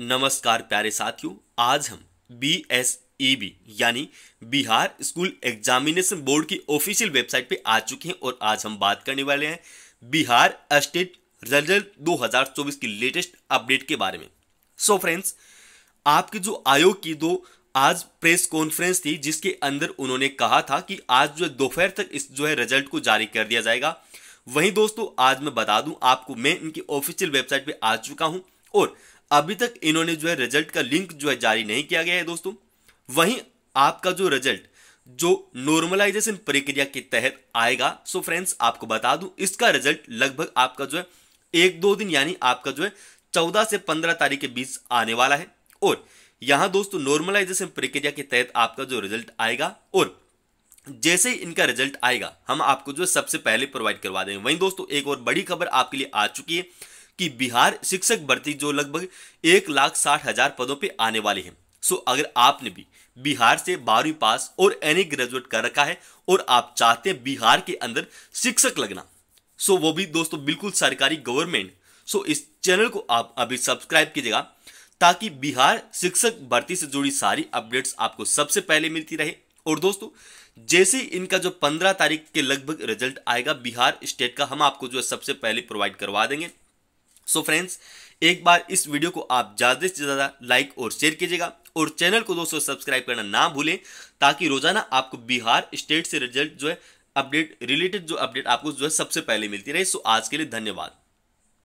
नमस्कार प्यारे साथियों आज हम बी एस ई बी यानी बिहार स्कूल एग्जामिनेशन बोर्ड की ऑफिशियल वेबसाइट पे आ चुके हैं और आज हम बात करने वाले हैं बिहार स्टेट रिजल्ट 2024 की लेटेस्ट अपडेट के बारे में सो so फ्रेंड्स आपके जो आयोग की दो आज प्रेस कॉन्फ्रेंस थी जिसके अंदर उन्होंने कहा था कि आज जो दोपहर तक इस जो है रिजल्ट को जारी कर दिया जाएगा वहीं दोस्तों आज मैं बता दूं आपको मैं इनकी ऑफिशियल वेबसाइट पे आ चुका हूं और अभी तक इन्होंने जो है रिजल्ट का लिंक जो है जारी नहीं किया गया है दोस्तों वहीं आपका जो रिजल्ट जो नॉर्मलाइजेशन प्रक्रिया के तहत आएगा सो फ्रेंड्स आपको बता दूं इसका रिजल्ट लगभग आपका जो है एक दो दिन यानी आपका जो है चौदह से पंद्रह तारीख के बीच आने वाला है और यहां दोस्तों नॉर्मलाइजेशन प्रक्रिया के तहत आपका जो रिजल्ट आएगा और जैसे ही इनका रिजल्ट आएगा हम आपको जो सबसे पहले प्रोवाइड करवा देंगे वहीं दोस्तों एक और बड़ी खबर आपके लिए आ चुकी है कि बिहार शिक्षक भर्ती जो लगभग एक लाख साठ हजार पदों पे आने वाली है सो अगर आपने भी बिहार से बारहवीं पास और एनी ग्रेजुएट कर रखा है और आप चाहते हैं बिहार के अंदर शिक्षक लगना सो वो भी दोस्तों बिल्कुल सरकारी गवर्नमेंट सो इस चैनल को आप अभी सब्सक्राइब कीजिएगा ताकि बिहार शिक्षक भर्ती से जुड़ी सारी अपडेट्स आपको सबसे पहले मिलती रहे और दोस्तों जैसे इनका जो पंद्रह तारीख के लगभग रिजल्ट आएगा बिहार स्टेट का हम आपको जो है सबसे पहले प्रोवाइड करवा देंगे सो so फ्रेंड्स एक बार इस वीडियो को आप ज़्यादा से ज़्यादा लाइक और शेयर कीजिएगा और चैनल को दोस्तों सब्सक्राइब करना ना भूलें ताकि रोजाना आपको बिहार स्टेट से रिजल्ट जो है अपडेट रिलेटेड जो अपडेट आपको जो है सबसे पहले मिलती रहे सो आज के लिए धन्यवाद